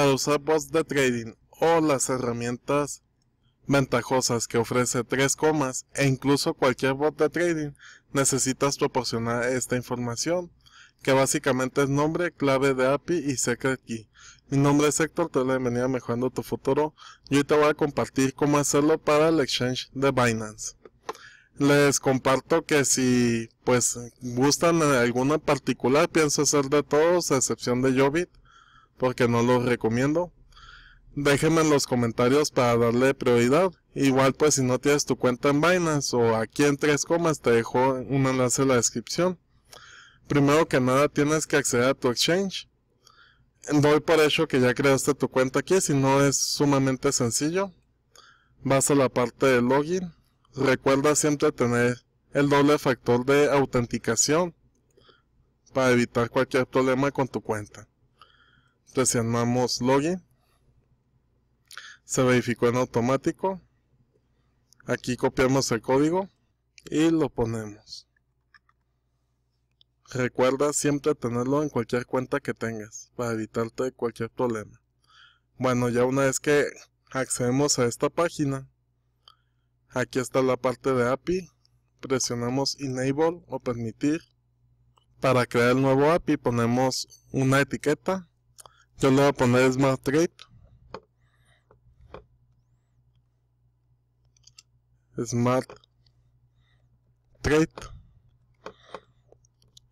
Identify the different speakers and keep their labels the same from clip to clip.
Speaker 1: Para usar bots de trading o las herramientas ventajosas que ofrece 3 comas e incluso cualquier bot de trading, necesitas proporcionar esta información, que básicamente es nombre, clave de API y secret key. Mi nombre es Héctor, te doy la bienvenida a Mejorando tu Futuro. Y hoy te voy a compartir cómo hacerlo para el exchange de Binance. Les comparto que si pues gustan alguna particular, pienso hacer de todos, a excepción de Jobit porque no los recomiendo. Déjenme en los comentarios para darle prioridad. Igual pues si no tienes tu cuenta en Binance o aquí en tres comas te dejo un enlace en la descripción. Primero que nada tienes que acceder a tu exchange. Doy por hecho que ya creaste tu cuenta aquí, si no es sumamente sencillo. Vas a la parte de login. Recuerda siempre tener el doble factor de autenticación para evitar cualquier problema con tu cuenta presionamos login se verificó en automático aquí copiamos el código y lo ponemos recuerda siempre tenerlo en cualquier cuenta que tengas para evitarte cualquier problema bueno ya una vez que accedemos a esta página aquí está la parte de API presionamos enable o permitir para crear el nuevo API ponemos una etiqueta yo le voy a poner Smart Trade. Smart Trade.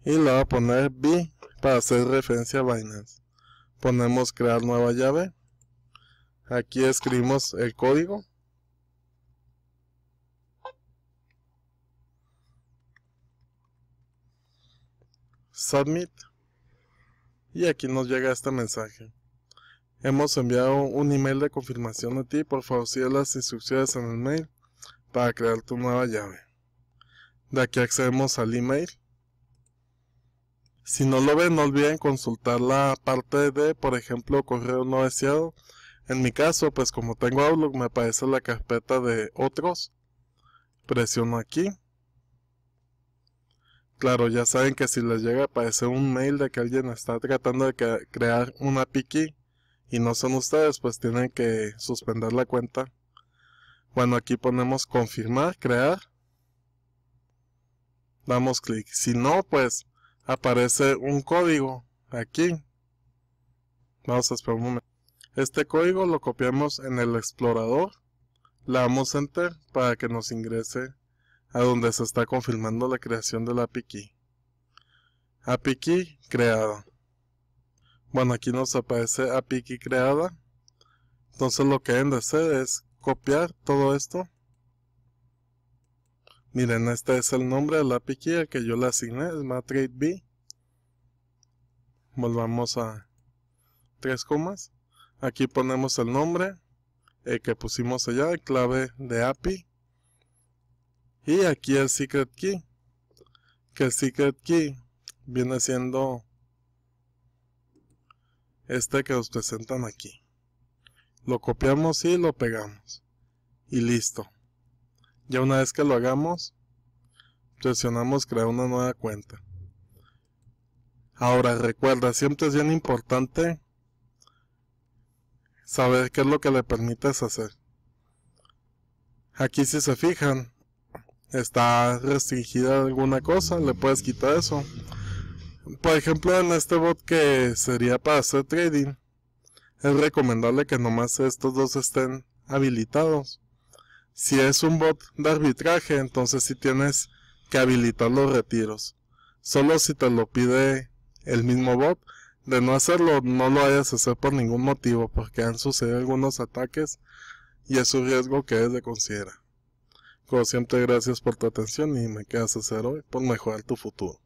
Speaker 1: Y le voy a poner B para hacer referencia a Binance. Ponemos crear nueva llave. Aquí escribimos el código. Submit y aquí nos llega este mensaje. Hemos enviado un email de confirmación a ti, por favor sigue las instrucciones en el mail para crear tu nueva llave. De aquí accedemos al email. Si no lo ven, no olviden consultar la parte de, por ejemplo, correo no deseado. En mi caso, pues como tengo Outlook, me aparece la carpeta de otros. Presiono aquí. Claro, ya saben que si les llega a aparecer un mail de que alguien está tratando de crear una piqui y no son ustedes, pues tienen que suspender la cuenta. Bueno, aquí ponemos confirmar, crear. Damos clic. Si no, pues aparece un código aquí. Vamos a esperar un momento. Este código lo copiamos en el explorador. Le damos enter para que nos ingrese a donde se está confirmando la creación del API Key. API Key creado. Bueno, aquí nos aparece API Key creada. Entonces lo que deben de hacer es copiar todo esto. Miren, este es el nombre del API Key al que yo le asigné, es Matrix B. Volvamos a tres comas. Aquí ponemos el nombre, el que pusimos allá, clave de API y aquí el secret key. Que el secret key viene siendo este que nos presentan aquí. Lo copiamos y lo pegamos. Y listo. Ya una vez que lo hagamos, presionamos crear una nueva cuenta. Ahora recuerda, siempre es bien importante saber qué es lo que le permites hacer. Aquí si se fijan, está restringida alguna cosa, le puedes quitar eso. Por ejemplo, en este bot que sería para hacer trading, es recomendable que nomás estos dos estén habilitados. Si es un bot de arbitraje, entonces si tienes que habilitar los retiros. Solo si te lo pide el mismo bot, de no hacerlo, no lo vayas a hacer por ningún motivo, porque han sucedido algunos ataques y es un riesgo que es de considerar. Como siempre, gracias por tu atención y me quedas hacer hoy por mejorar tu futuro.